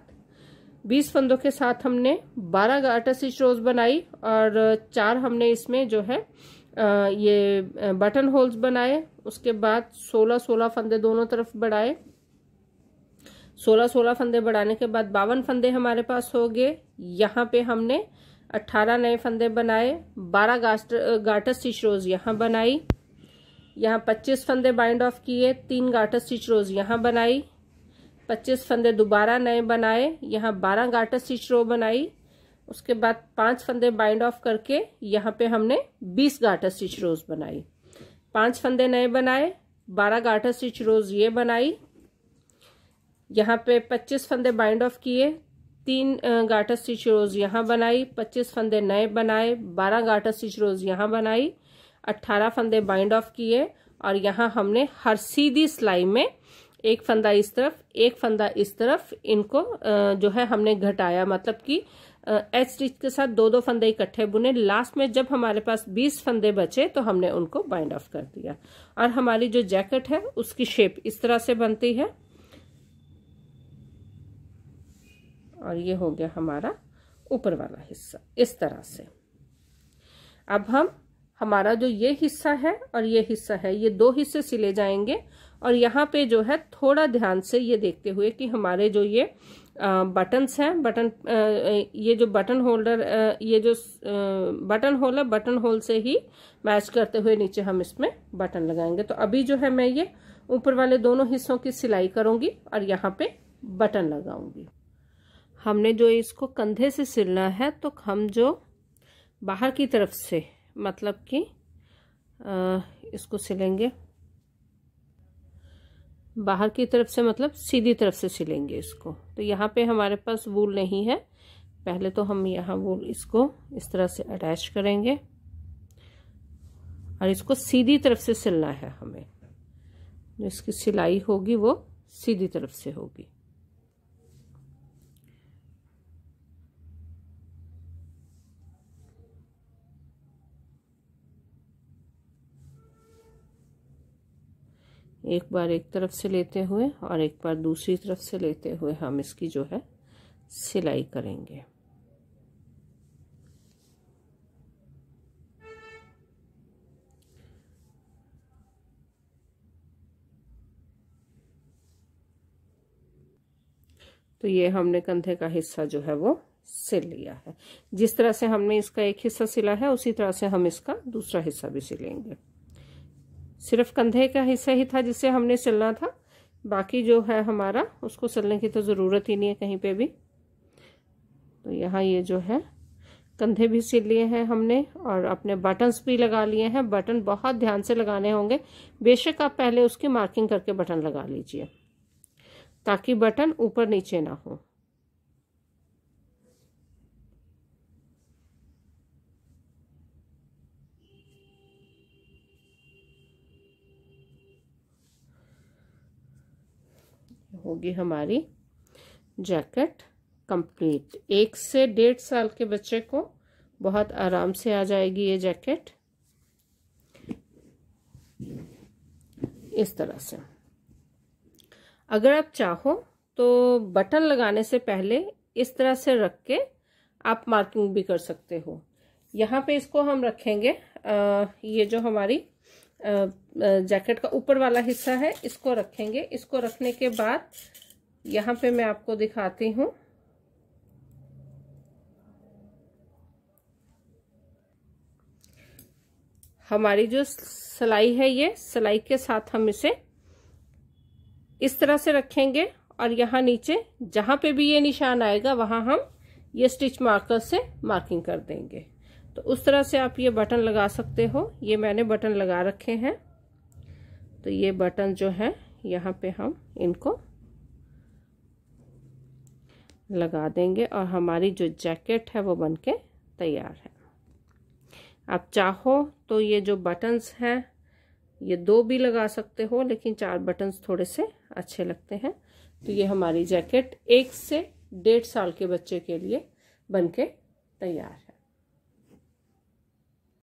बीस फंदों के साथ हमने बारह गाटर स्टिच रोज बनाई और चार हमने इसमें जो है ये बटन होल्स बनाए उसके बाद सोलह सोलह फंदे दोनों तरफ बढ़ाए सोलह सोलह फंदे बढ़ाने के बाद बावन फंदे हमारे पास हो गए यहाँ पे हमने अट्ठारह नए फंदे बनाए बारह गाटर गाटर स्टिच रोज यहाँ बनाई यहाँ 25 फंदे बाइंड ऑफ किए तीन गाटर स्टिच रोज यहाँ बनाई 25 फंदे दोबारा नए बनाए यहाँ 12 गाटर स्टिच रो बनाई उसके बाद पांच फंदे बाइंड ऑफ करके यहाँ पे हमने 20 गाटर स्टिच रोज बनाई पांच फंदे नए बनाए 12 गाटर स्टिच रोज ये बनाई यहाँ पे 25 फंदे बाइंड ऑफ किए तीन गाटर स्टिच रोज यहाँ बनाई 25 फंदे नए बनाए 12 गाटर स्टिच रोज यहाँ बनाई 18 फंदे बाइंड ऑफ किए और यहाँ हमने हर सीधी सिलाई में एक फंदा इस तरफ एक फंदा इस तरफ इनको जो है हमने घटाया मतलब कि एच स्टिच के साथ दो दो फंदे इकट्ठे बुने लास्ट में जब हमारे पास 20 फंदे बचे तो हमने उनको बाइंड ऑफ कर दिया और हमारी जो जैकेट है उसकी शेप इस तरह से बनती है और ये हो गया हमारा ऊपर वाला हिस्सा इस तरह से अब हम हमारा जो ये हिस्सा है और ये हिस्सा है ये दो हिस्से सिले जाएंगे और यहाँ पे जो है थोड़ा ध्यान से ये देखते हुए कि हमारे जो ये बटन्स हैं बटन ये जो बटन होल्डर ये जो बटन होल है बटन होल से ही मैच करते हुए नीचे हम इसमें बटन लगाएंगे तो अभी जो है मैं ये ऊपर वाले दोनों हिस्सों की सिलाई करूँगी और यहाँ पे बटन लगाऊंगी हमने जो इसको कंधे से सिलना है तो हम जो बाहर की तरफ से मतलब कि इसको सिलेंगे बाहर की तरफ से मतलब सीधी तरफ से सिलेंगे इसको तो यहाँ पे हमारे पास वूल नहीं है पहले तो हम यहाँ वूल इसको इस तरह से अटैच करेंगे और इसको सीधी तरफ से सिलना है हमें जो इसकी सिलाई होगी वो सीधी तरफ से होगी एक बार एक तरफ से लेते हुए और एक बार दूसरी तरफ से लेते हुए हम इसकी जो है सिलाई करेंगे तो ये हमने कंधे का हिस्सा जो है वो सिल लिया है जिस तरह से हमने इसका एक हिस्सा सिला है उसी तरह से हम इसका दूसरा हिस्सा भी सिलेंगे सिर्फ कंधे का हिस्सा ही था जिससे हमने सिलना था बाकी जो है हमारा उसको सिलने की तो ज़रूरत ही नहीं है कहीं पे भी तो यहाँ ये जो है कंधे भी सिल लिए हैं हमने और अपने बटन्स भी लगा लिए हैं बटन बहुत ध्यान से लगाने होंगे बेशक आप पहले उसकी मार्किंग करके बटन लगा लीजिए ताकि बटन ऊपर नीचे ना हो होगी हमारी जैकेट कंप्लीट एक से डेढ़ साल के बच्चे को बहुत आराम से आ जाएगी ये जैकेट इस तरह से अगर आप चाहो तो बटन लगाने से पहले इस तरह से रख के आप मार्किंग भी कर सकते हो यहाँ पे इसको हम रखेंगे आ, ये जो हमारी जैकेट का ऊपर वाला हिस्सा है इसको रखेंगे इसको रखने के बाद यहाँ पे मैं आपको दिखाती हूँ हमारी जो सिलाई है ये सिलाई के साथ हम इसे इस तरह से रखेंगे और यहाँ नीचे जहाँ पे भी ये निशान आएगा वहाँ हम ये स्टिच मार्कर से मार्किंग कर देंगे तो उस तरह से आप ये बटन लगा सकते हो ये मैंने बटन लगा रखे हैं तो ये बटन जो है यहाँ पे हम इनको लगा देंगे और हमारी जो जैकेट है वो बनके तैयार है आप चाहो तो ये जो बटन्स हैं ये दो भी लगा सकते हो लेकिन चार बटन्स थोड़े से अच्छे लगते हैं तो ये हमारी जैकेट एक से डेढ़ साल के बच्चे के लिए बनके तैयार है